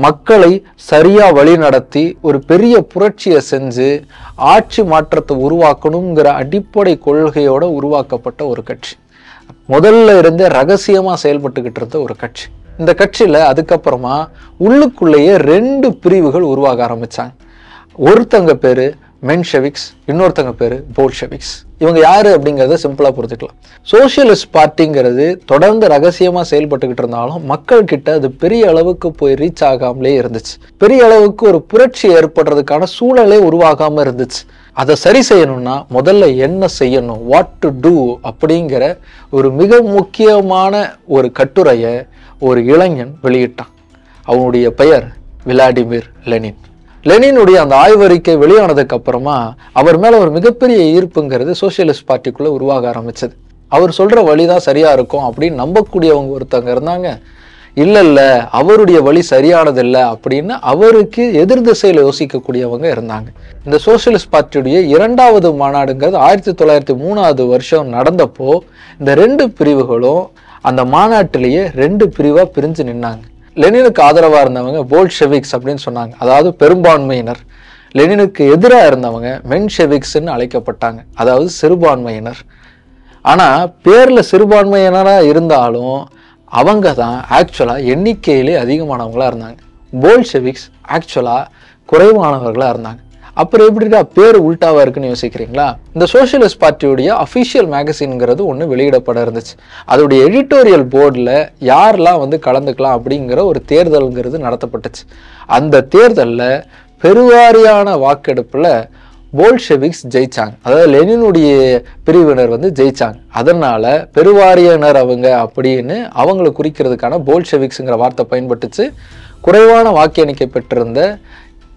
மக்களை சரியாக வழி நடத்தி ஒரு பெரிய புரட்சியை செஞ்சு ஆட்சி மாற்றத்தை உருவாக்கணுங்கிற அடிப்படை கொள்கையோடு உருவாக்கப்பட்ட ஒரு கட்சி முதல்ல இருந்தே ரகசியமாக செயல்பட்டுக்கிட்டு இருந்த ஒரு கட்சி இந்த கட்சியில் அதுக்கப்புறமா உள்ளுக்குள்ளேயே ரெண்டு பிரிவுகள் உருவாக ஆரம்பித்தாங்க ஒருத்தங்க பேர் மென்ஷெவிக்ஸ் இன்னொருத்தங்க பேர் போல்ஷெவிக்ஸ் இவங்க யார் அப்படிங்கிறத சிம்பிளாக புரிஞ்சுக்கலாம் சோசியலிஸ்ட் பார்ட்டிங்கிறது தொடர்ந்து ரகசியமாக செயல்பட்டுக்கிட்டு இருந்தாலும் மக்கள்கிட்ட அது பெரிய அளவுக்கு போய் ரீச் ஆகாமலே இருந்துச்சு பெரிய அளவுக்கு ஒரு புரட்சி ஏற்படுறதுக்கான சூழலே உருவாகாமல் இருந்துச்சு அதை சரி செய்யணும்னா முதல்ல என்ன செய்யணும் வாட் டு டூ அப்படிங்கிற ஒரு மிக முக்கியமான ஒரு கட்டுரையை ஒரு இளைஞன் வெளியிட்டான் அவனுடைய பெயர் விளாடிமிர் லெனின் லெனினுடைய அந்த ஆய்வறிக்கை வெளியானதுக்கு அப்புறமா அவர் மேலே ஒரு மிகப்பெரிய ஈர்ப்புங்கிறது சோசியலிஸ்ட் பார்ட்டிக்குள்ளே உருவாக ஆரம்பிச்சது அவர் சொல்கிற வழி தான் சரியாக இருக்கும் அப்படின்னு நம்பக்கூடியவங்க ஒருத்தவங்க இருந்தாங்க இல்லை இல்லை அவருடைய வழி சரியானதில்லை அப்படின்னு அவருக்கு எதிர் திசையில் யோசிக்கக்கூடியவங்க இருந்தாங்க இந்த சோசியலிஸ்ட் பார்ட்டியுடைய இரண்டாவது மாநாடுங்கிறது ஆயிரத்தி தொள்ளாயிரத்தி மூணாவது வருஷம் நடந்தப்போ இந்த ரெண்டு பிரிவுகளும் அந்த மாநாட்டிலேயே ரெண்டு பிரிவாக பிரிஞ்சு நின்னாங்க லெனினுக்கு ஆதரவாக இருந்தவங்க ஷெவிக்ஸ் அப்படின்னு சொன்னாங்க அதாவது பெரும்பான்மையினர் லெனினுக்கு எதிராக இருந்தவங்க மென்ஷெவிக்ஸ்ன்னு அழைக்கப்பட்டாங்க அதாவது சிறுபான்மையினர் ஆனால் பேரில் சிறுபான்மையினராக இருந்தாலும் அவங்க தான் ஆக்சுவலாக எண்ணிக்கையிலே அதிகமானவங்களாக இருந்தாங்க போல்ஷெவிக்ஸ் ஆக்சுவலாக குறைவானவர்களாக இருந்தாங்க அப்புறம் எப்படிடா பேர் உள்டாவாக இருக்குன்னு யோசிக்கிறீங்களா இந்த சோஷியலிஸ்ட் பார்ட்டியுடைய அஃபிஷியல் மேகசின்ங்கிறது ஒன்று வெளியிடப்பட இருந்துச்சு அதோடைய எடிட்டோரியல் போர்டில் யாரெல்லாம் வந்து கலந்துக்கலாம் அப்படிங்கிற ஒரு தேர்தல்ங்கிறது நடத்தப்பட்டுச்சு அந்த தேர்தலில் பெருவாரியான வாக்கெடுப்பில் போல்ஷெவிக்ஸ் ஜெயிச்சாங்க அதாவது லெனினுடைய பிரிவினர் வந்து ஜெயிச்சாங்க அதனால் பெருவாரியனர் அவங்க அப்படின்னு அவங்களை குறிக்கிறதுக்கான போல்ஷெவிக்ஸுங்கிற வார்த்தை பயன்பட்டுச்சு குறைவான வாக்கு எண்ணிக்கை பெற்றிருந்த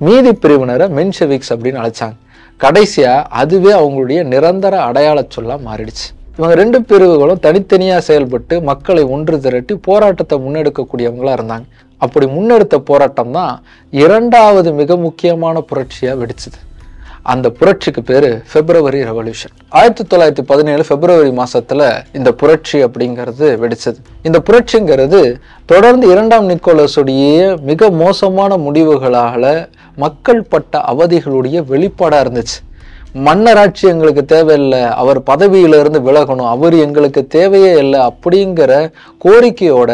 மீதி பிரிவினரை மென்ஷெவிக்ஸ் அப்படின்னு அழைச்சாங்க கடைசியாக அதுவே அவங்களுடைய நிரந்தர அடையாள சொல்லாக மாறிடுச்சு இவங்க ரெண்டு பிரிவுகளும் தனித்தனியாக செயல்பட்டு மக்களை ஒன்று திரட்டி போராட்டத்தை முன்னெடுக்கக்கூடியவங்களாக இருந்தாங்க அப்படி முன்னெடுத்த போராட்டம் தான் இரண்டாவது மிக முக்கியமான புரட்சியாக வெடிச்சுது அந்த புரட்சிக்கு பேர் பிப்ரவரி ரெவல்யூஷன் ஆயிரத்தி தொள்ளாயிரத்தி பதினேழு பிப்ரவரி மாதத்தில் இந்த புரட்சி அப்படிங்கிறது வெடிச்சது இந்த புரட்சிங்கிறது தொடர்ந்து இரண்டாம் நிக்கோலஸுடைய மிக மோசமான முடிவுகளால் மக்கள் பட்ட அவதிகளுடைய வெளிப்பாடாக இருந்துச்சு மன்னராட்சி எங்களுக்கு தேவையில்லை அவர் பதவியிலிருந்து விலகணும் அவர் எங்களுக்கு தேவையே இல்லை அப்படிங்கிற கோரிக்கையோட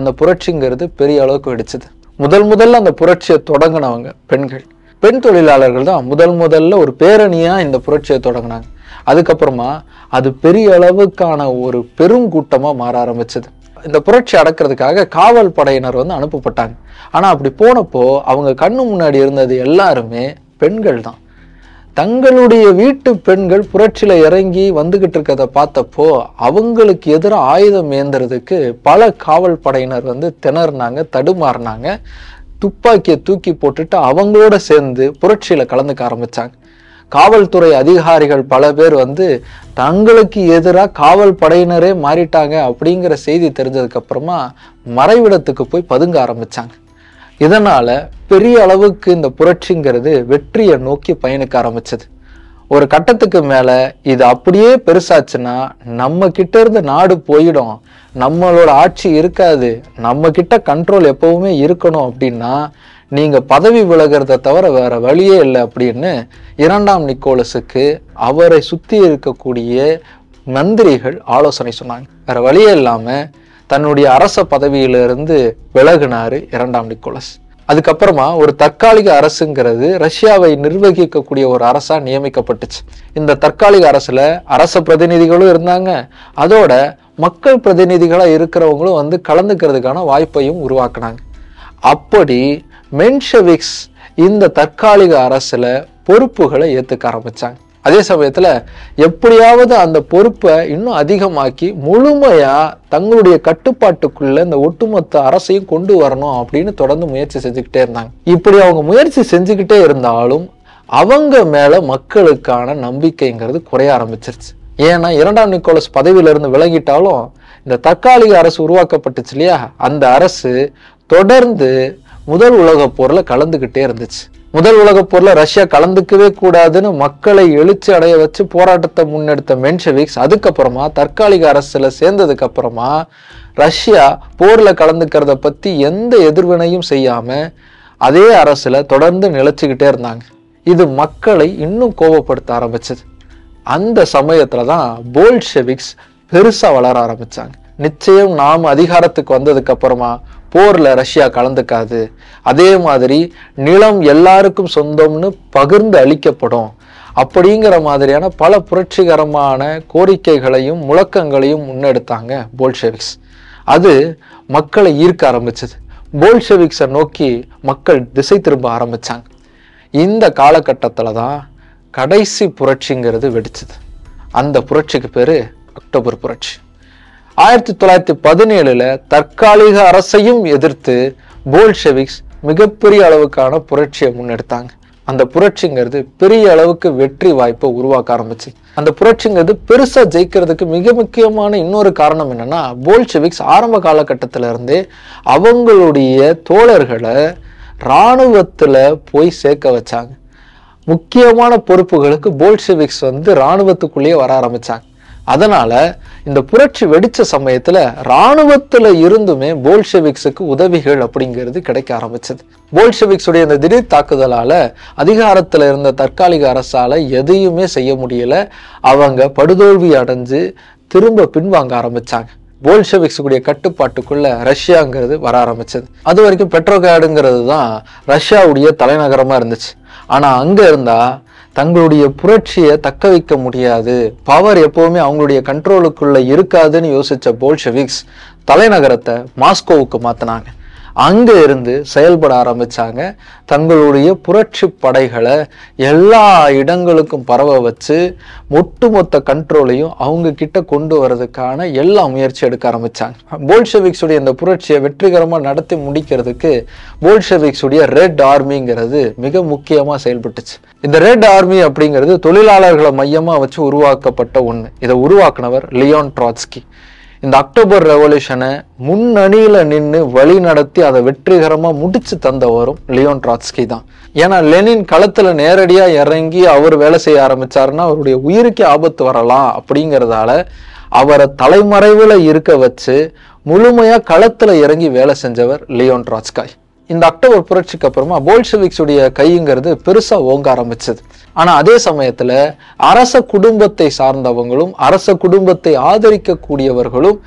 அந்த புரட்சிங்கிறது பெரிய அளவுக்கு வெடிச்சது முதல் முதல்ல அந்த புரட்சியை தொடங்கினவங்க பெண்கள் பெண் தொழிலாளர்கள் தான் முதல் முதல்ல ஒரு பேரணியாக இந்த புரட்சியை தொடங்கினாங்க அதுக்கப்புறமா அது பெரிய அளவுக்கான ஒரு பெருங்கூட்டமாக மாற ஆரம்பிச்சது இந்த புரட்சி அடக்கிறதுக்காக காவல் படையினர் வந்து அனுப்பப்பட்டாங்க ஆனால் அப்படி போனப்போ அவங்க கண்ணு முன்னாடி இருந்தது எல்லாருமே பெண்கள் தான் தங்களுடைய வீட்டு பெண்கள் புரட்சியில் இறங்கி வந்துக்கிட்டு இருக்கிறத பார்த்தப்போ அவங்களுக்கு எதிராக ஆயுதம் ஏந்துறதுக்கு பல காவல் படையினர் வந்து திணறினாங்க தடுமாறினாங்க துப்பாக்கியை தூக்கி போட்டுட்டு அவங்களோட சேர்ந்து புரட்சியில் கலந்துக்க ஆரம்பித்தாங்க காவல்துறை அதிகாரிகள் பல பேர் வந்து தங்களுக்கு எதிராக காவல் படையினரே மாறிட்டாங்க அப்படிங்கிற செய்தி தெரிஞ்சதுக்கப்புறமா மறைவிடத்துக்கு போய் பதுங்க ஆரம்பித்தாங்க இதனால் பெரிய அளவுக்கு இந்த புரட்சிங்கிறது வெற்றியை நோக்கி பயணிக்க ஆரம்பிச்சது ஒரு கட்டத்துக்கு மேலே இது அப்படியே பெருசாச்சுன்னா நம்ம கிட்ட இருந்து நாடு போயிடும் நம்மளோட ஆட்சி இருக்காது நம்ம கிட்ட கண்ட்ரோல் எப்பவுமே இருக்கணும் அப்படின்னா நீங்கள் பதவி விலகிறத தவிர வேற வழியே இல்லை அப்படின்னு இரண்டாம் நிக்கோலஸுக்கு அவரை சுற்றி இருக்கக்கூடிய மந்திரிகள் ஆலோசனை சொன்னாங்க வேற வழியே இல்லாமல் தன்னுடைய அரச பதவியிலிருந்து விலகினார் இரண்டாம் நிக்கோலஸ் அதுக்கப்புறமா ஒரு தற்காலிக அரசுங்கிறது ரஷ்யாவை நிர்வகிக்கக்கூடிய ஒரு அரசாக நியமிக்கப்பட்டுச்சு இந்த தற்காலிக அரசில் அரச பிரதிநிதிகளும் இருந்தாங்க அதோட மக்கள் பிரதிநிதிகளாக இருக்கிறவங்களும் வந்து கலந்துக்கிறதுக்கான வாய்ப்பையும் உருவாக்குனாங்க அப்படி மென்ஷவிக்ஸ் இந்த தற்காலிக அரசில் பொறுப்புகளை ஏற்றுக்க ஆரம்பித்தாங்க அதே சமயத்தில் எப்படியாவது அந்த பொறுப்பை இன்னும் அதிகமாக்கி முழுமையாக தங்களுடைய கட்டுப்பாட்டுக்குள்ள இந்த ஒட்டுமொத்த அரசையும் கொண்டு வரணும் அப்படின்னு தொடர்ந்து முயற்சி செஞ்சுக்கிட்டே இருந்தாங்க இப்படி அவங்க முயற்சி செஞ்சுக்கிட்டே இருந்தாலும் அவங்க மேலே மக்களுக்கான நம்பிக்கைங்கிறது குறைய ஆரம்பிச்சிருச்சு ஏன்னா இரண்டாம் நிக்கோலஸ் பதவியிலிருந்து விலகிட்டாலும் இந்த தற்காலிக அரசு உருவாக்கப்பட்டுச்சு இல்லையா அந்த அரசு தொடர்ந்து முதல் உலக போரில் கலந்துக்கிட்டே இருந்துச்சு முதல் உலகப் போர்ல ரஷ்யா கலந்துக்கவே கூடாதுன்னு மக்களை எழுச்சி அடைய வச்சு போராட்டத்தை முன்னெடுத்த மென்ஷவிக்ஸ் அதுக்கப்புறமா தற்காலிக அரசுல சேர்ந்ததுக்கு அப்புறமா ரஷ்யா போர்ல கலந்துக்கிறத பத்தி எந்த எதிர்வினையும் செய்யாம அதே அரசுல தொடர்ந்து நிலைச்சுக்கிட்டே இருந்தாங்க இது மக்களை இன்னும் கோபப்படுத்த ஆரம்பிச்சது அந்த சமயத்துல தான் போல்ஷெவிக்ஸ் பெருசா வளர ஆரம்பிச்சாங்க நிச்சயம் நாம் அதிகாரத்துக்கு வந்ததுக்கு அப்புறமா போரில் ரஷ்யா கலந்துக்காது அதே மாதிரி நிலம் எல்லாருக்கும் சொந்தம்னு பகிர்ந்து அளிக்கப்படும் அப்படிங்கிற மாதிரியான பல புரட்சிகரமான கோரிக்கைகளையும் முழக்கங்களையும் முன்னெடுத்தாங்க போல்ஷெவிக்ஸ் அது மக்களை ஈர்க்க ஆரம்பிச்சது போல்ஷெவிக்ஸை நோக்கி மக்கள் திசை திரும்ப ஆரம்பித்தாங்க இந்த காலகட்டத்தில் தான் கடைசி புரட்சிங்கிறது வெடிச்சது அந்த புரட்சிக்கு பேர் அக்டோபர் புரட்சி ஆயிரத்தி தொள்ளாயிரத்தி பதினேழுல தற்காலிக அரசையும் எதிர்த்து போல்ஷெவிக்ஸ் மிகப்பெரிய அளவுக்கான புரட்சியை முன்னெடுத்தாங்க அந்த புரட்சிங்கிறது பெரிய அளவுக்கு வெற்றி வாய்ப்பை உருவாக்க ஆரம்பிச்சு அந்த புரட்சிங்கிறது பெருசா ஜெயிக்கிறதுக்கு மிக முக்கியமான இன்னொரு காரணம் என்னன்னா போல்ஷெவிக்ஸ் ஆரம்ப காலகட்டத்தில இருந்தே அவங்களுடைய தோழர்களை இராணுவத்துல போய் சேர்க்க வச்சாங்க முக்கியமான பொறுப்புகளுக்கு போல்ஷெவிக்ஸ் வந்து இராணுவத்துக்குள்ளேயே வர ஆரம்பிச்சாங்க அதனால இந்த புரட்சி வெடித்த சமயத்தில் இராணுவத்துல இருந்துமே போல்ஷெவிக்ஸுக்கு உதவிகள் அப்படிங்கிறது கிடைக்க ஆரம்பிச்சது போல்ஷெவிக்ஸுடைய இந்த திடீர் தாக்குதலால் அதிகாரத்தில் இருந்த தற்காலிக அரசால் எதையுமே செய்ய முடியலை அவங்க படுதோல்வி அடைஞ்சு திரும்ப பின்வாங்க ஆரம்பித்தாங்க போல்ஷெவிக்ஸுடைய கட்டுப்பாட்டுக்குள்ள ரஷ்யாங்கிறது வர ஆரம்பிச்சது அது வரைக்கும் பெட்ரோகாடுங்கிறது தான் ரஷ்யாவுடைய தலைநகரமாக இருந்துச்சு ஆனால் அங்கே இருந்தால் தங்களுடைய புரட்சியை தக்க வைக்க முடியாது பவர் எப்பவுமே அவங்களுடைய கண்ட்ரோலுக்குள்ள இருக்காதுன்னு யோசிச்ச போல்ஷெவிக்ஸ் தலைநகரத்தை மாஸ்கோவுக்கு மாத்தினாங்க அங்கே இருந்து செயல்பட ஆரம்பித்தாங்க தங்களுடைய புரட்சி படைகளை எல்லா இடங்களுக்கும் பரவ வச்சு ஒட்டுமொத்த கண்ட்ரோலையும் அவங்க கிட்ட கொண்டு வரதுக்கான எல்லா முயற்சி எடுக்க ஆரம்பித்தாங்க போல்ஷெவிக்ஸுடைய இந்த புரட்சியை வெற்றிகரமாக நடத்தி முடிக்கிறதுக்கு போல்ஷெவிக்ஸுடைய ரெட் ஆர்மிங்கிறது மிக முக்கியமாக செயல்பட்டுச்சு இந்த ரெட் ஆர்மி அப்படிங்கிறது தொழிலாளர்களை மையமாக வச்சு உருவாக்கப்பட்ட ஒன்று இதை உருவாக்குனவர் லியோன் ட்ராட்ஸ்கி இந்த அக்டோபர் ரெவல்யூஷனை முன்னணியில் நின்று வழி நடத்தி அதை வெற்றிகரமாக முடிச்சு தந்தவரும் லியோன் ட்ராட்ஸ்கி தான் ஏன்னா லெனின் களத்தில் நேரடியாக இறங்கி அவர் வேலை செய்ய ஆரம்பித்தாருன்னா அவருடைய உயிருக்கே ஆபத்து வரலாம் அப்படிங்கிறதால அவரை தலைமறைவில் இருக்க வச்சு முழுமையாக களத்தில் இறங்கி வேலை செஞ்சவர் லியோன் ட்ராட்ஸ்காய் இந்த அக்டோபர் புரட்சிக்கு அப்புறமா போல்ஷவிக்ஸுடைய கைங்கிறது பெருசாக ஓங்க ஆரம்பிச்சது ஆனால் அதே சமயத்தில் அரச குடும்பத்தை சார்ந்தவங்களும் அரச குடும்பத்தை ஆதரிக்கக்கூடியவர்களும்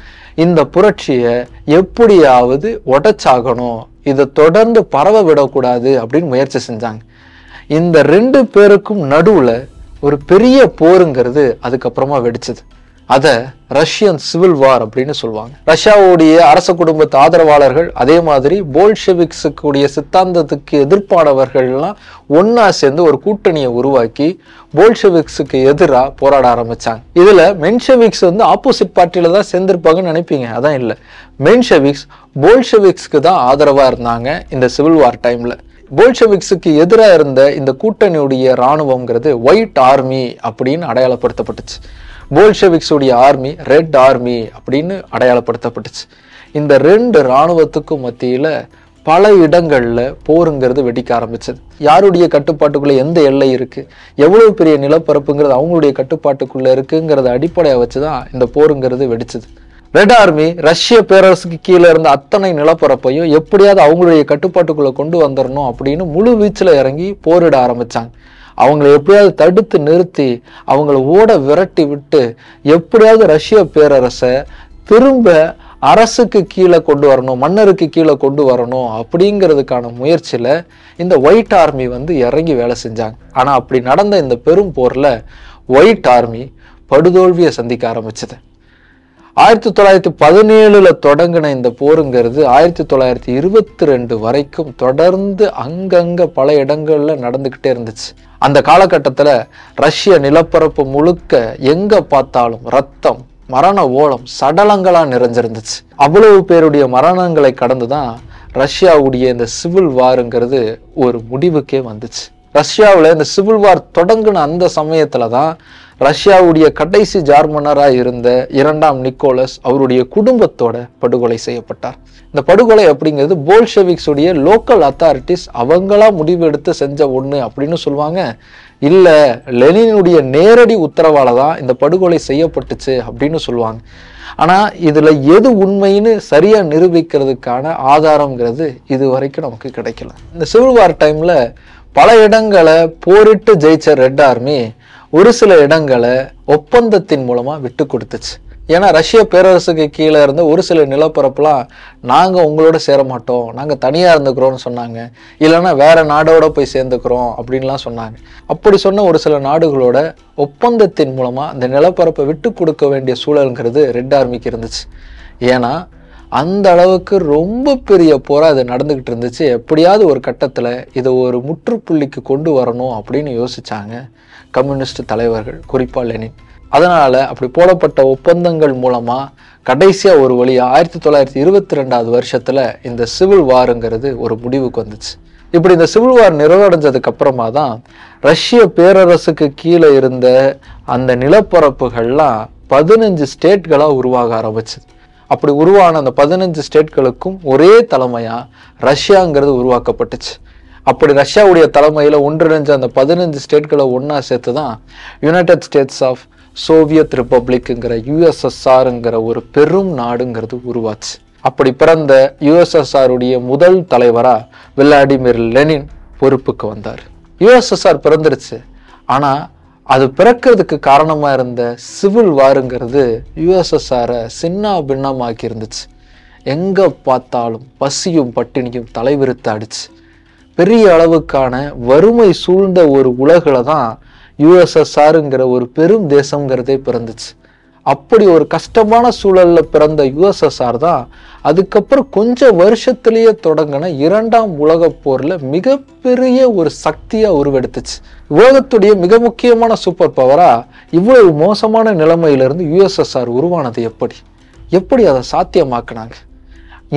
இந்த புரட்சியை எப்படியாவது உடச்சாகணும் இதை தொடர்ந்து பரவ விடக்கூடாது அப்படின்னு முயற்சி செஞ்சாங்க இந்த ரெண்டு பேருக்கும் நடுவில் ஒரு பெரிய போருங்கிறது அதுக்கப்புறமா வெடிச்சது அதை ரஷ்யன் சிவில் வார் அப்படின்னு சொல்லுவாங்க ரஷ்யாவுடைய அரச குடும்பத்து ஆதரவாளர்கள் அதே மாதிரி போல்ஷெவிக்ஸுக்குடைய சித்தாந்தத்துக்கு எதிர்ப்பானவர்கள்லாம் ஒன்னா சேர்ந்து ஒரு கூட்டணியை உருவாக்கி போல்ஷெவிக்ஸுக்கு எதிராக போராட ஆரம்பித்தாங்க இதில் மென்ஷெவிக்ஸ் வந்து ஆப்போசிட் பார்ட்டியில தான் சேர்ந்திருப்பாங்கன்னு நினைப்பீங்க அதான் இல்லை மென்ஷெவிக்ஸ் போல்ஷெவிக்ஸ்க்கு தான் ஆதரவாக இருந்தாங்க இந்த சிவில் வார் டைமில் போல்ஷெவிக்ஸுக்கு எதிராக இருந்த இந்த கூட்டணியுடைய இராணுவங்கிறது ஒயிட் ஆர்மி அப்படின்னு அடையாளப்படுத்தப்பட்டுச்சு போல்ஷெவிக்ஸுடைய ஆர்மி ரெட் ஆர்மி அப்படின்னு அடையாளப்படுத்தப்பட்டுச்சு இந்த ரெண்டு இராணுவத்துக்கும் மத்தியில் பல இடங்களில் போருங்கிறது வெடிக்க ஆரம்பிச்சது யாருடைய கட்டுப்பாட்டுக்குள்ளே எந்த எல்லை இருக்குது எவ்வளோ பெரிய நிலப்பரப்புங்கிறது அவங்களுடைய கட்டுப்பாட்டுக்குள்ளே இருக்குங்கிறத அடிப்படையாக வச்சு தான் இந்த போருங்கிறது வெடிச்சது ரெட் ஆர்மி ரஷ்ய பேரரசுக்கு கீழே இருந்த அத்தனை நிலப்பரப்பையும் எப்படியாவது அவங்களுடைய கட்டுப்பாட்டுக்குள்ளே கொண்டு வந்துடணும் அப்படின்னு முழு வீச்சில் இறங்கி போரிட ஆரம்பித்தாங்க அவங்கள எப்படியாவது தடுத்து நிறுத்தி அவங்கள ஓட விரட்டி விட்டு எப்படியாவது ரஷ்ய பேரரசை திரும்ப அரசுக்கு கீழே கொண்டு வரணும் மன்னருக்கு கீழே கொண்டு வரணும் அப்படிங்கிறதுக்கான முயற்சியில் இந்த ஒயிட் ஆர்மி வந்து இறங்கி வேலை செஞ்சாங்க ஆனால் அப்படி நடந்த இந்த பெரும் போரில் ஒயிட் ஆர்மி படுதோல்வியை சந்திக்க ஆரம்பிச்சது ஆயிரத்தி தொள்ளாயிரத்தி பதினேழுல தொடங்கின இந்த போருங்கிறது ஆயிரத்தி தொள்ளாயிரத்தி இருபத்தி ரெண்டு வரைக்கும் தொடர்ந்து அங்கங்க பல இடங்கள்ல நடந்துகிட்டே இருந்துச்சு அந்த காலகட்டத்தில் ரஷ்ய நிலப்பரப்பு முழுக்க எங்கே பார்த்தாலும் ரத்தம் மரண ஓலம் சடலங்களாக நிறைஞ்சிருந்துச்சு அவ்வளவு பேருடைய மரணங்களை கடந்து தான் ரஷ்யாவுடைய இந்த சிவில் வாருங்கிறது ஒரு முடிவுக்கே வந்துச்சு ரஷ்யாவில் இந்த சிவில் வார் தொடங்கின அந்த சமயத்தில் தான் ரஷ்யாவுடைய கடைசி ஜார்மனராக இருந்த இரண்டாம் நிக்கோலஸ் அவருடைய குடும்பத்தோட படுகொலை செய்யப்பட்டார் இந்த படுகொலை அப்படிங்கிறது போல்ஷெவிக்ஸுடைய லோக்கல் அத்தாரிட்டிஸ் அவங்களா முடிவெடுத்து செஞ்ச ஒன்று அப்படின்னு சொல்லுவாங்க இல்லை லெனினுடைய நேரடி உத்தரவால தான் இந்த படுகொலை செய்யப்பட்டுச்சு அப்படின்னு சொல்லுவாங்க ஆனால் இதில் எது உண்மைன்னு சரியாக நிரூபிக்கிறதுக்கான ஆதாரங்கிறது இது வரைக்கும் நமக்கு கிடைக்கல இந்த சிவில் வார் டைமில் பல இடங்களை போரிட்டு ஜெயிச்ச ரெட் ஆர்மி ஒரு சில இடங்களை ஒப்பந்தத்தின் மூலமாக விட்டு கொடுத்துச்சு ஏன்னா ரஷ்ய பேரரசுக்கு கீழே இருந்து ஒரு சில நிலப்பரப்புலாம் நாங்கள் உங்களோட சேர மாட்டோம் நாங்கள் தனியாக இருந்துக்கிறோம்னு சொன்னாங்க இல்லைன்னா வேறு நாடோட போய் சேர்ந்துக்கிறோம் அப்படின்லாம் சொன்னாங்க அப்படி சொன்ன ஒரு சில நாடுகளோட ஒப்பந்தத்தின் மூலமாக அந்த நிலப்பரப்பை விட்டு கொடுக்க வேண்டிய சூழலுங்கிறது ரெட் ஆர்மிக்கு இருந்துச்சு ஏன்னா அந்த அளவுக்கு ரொம்ப பெரிய போராக இது நடந்துக்கிட்டு இருந்துச்சு எப்படியாவது ஒரு கட்டத்தில் இதை ஒரு முற்றுப்புள்ளிக்கு கொண்டு வரணும் அப்படின்னு யோசித்தாங்க கம்யூனிஸ்ட் தலைவர்கள் குறிப்பாக லெனின் அதனால் அப்படி போடப்பட்ட ஒப்பந்தங்கள் மூலமாக கடைசியாக ஒரு வழியாக ஆயிரத்தி தொள்ளாயிரத்தி இருபத்தி ரெண்டாவது வருஷத்தில் இந்த சிவில் வாருங்கிறது ஒரு முடிவுக்கு வந்துச்சு இப்படி இந்த சிவில் வார் நிறைவடைஞ்சதுக்கு அப்புறமா தான் ரஷ்ய பேரரசுக்கு கீழே இருந்த அந்த நிலப்பரப்புகள்லாம் பதினஞ்சு ஸ்டேட்களாக உருவாக ஆரம்பிச்சுது அப்படி உருவான அந்த பதினஞ்சு ஸ்டேட்களுக்கும் ஒரே தலைமையாக ரஷ்யாங்கிறது உருவாக்கப்பட்டுச்சு அப்படி ரஷ்யாவுடைய தலைமையில் ஒன்றிணைஞ்ச அந்த பதினஞ்சு ஸ்டேட்களை ஒன்றா சேர்த்து தான் யுனைடெட் ஸ்டேட்ஸ் ஆஃப் சோவியத் ரிப்பப்ளிக்குங்கிற யுஎஸ்எஸ்ஆருங்கிற ஒரு பெரும் நாடுங்கிறது உருவாச்சு அப்படி பிறந்த யுஎஸ்எஸ்ஆருடைய முதல் தலைவராக விளாடிமிர் லெனின் பொறுப்புக்கு வந்தார் யுஎஸ்எஸ்ஆர் பிறந்துருச்சு ஆனால் அது பிறக்கிறதுக்கு காரணமாக இருந்த சிவில் வாருங்கிறது யுஎஸ்எஸ்ஆரை சின்ன பின்னமாக்கி இருந்துச்சு எங்கே பார்த்தாலும் பசியும் பட்டினியும் தலைவிரித்து அடிச்சு பெரிய அளவுக்கான வறுமை சூழ்ந்த ஒரு உலகில் தான் யுஎஸ்எஸ்ஆருங்கிற ஒரு பெரும் தேசங்கிறதே பிறந்துச்சு அப்படி ஒரு கஷ்டமான சூழலில் பிறந்த யுஎஸ்எஸ்ஆர் தான் அதுக்கப்புறம் கொஞ்சம் வருஷத்துலேயே தொடங்கின இரண்டாம் உலகப் போரில் மிகப்பெரிய ஒரு சக்தியாக உருவெடுத்துச்சு உலகத்துடைய மிக முக்கியமான சூப்பர் பவராக இவ்வளவு மோசமான நிலைமையிலிருந்து யுஎஸ்எஸ்ஆர் உருவானது எப்படி எப்படி அதை சாத்தியமாக்குனாங்க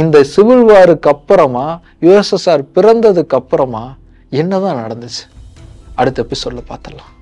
இந்த சிவில் வாருக்கு அப்புறமா யுஎஸ்எஸ்ஆர் பிறந்ததுக்கு அப்புறமா என்னதான் நடந்துச்சு அடுத்த எபிசோட்ல பார்த்துடலாம்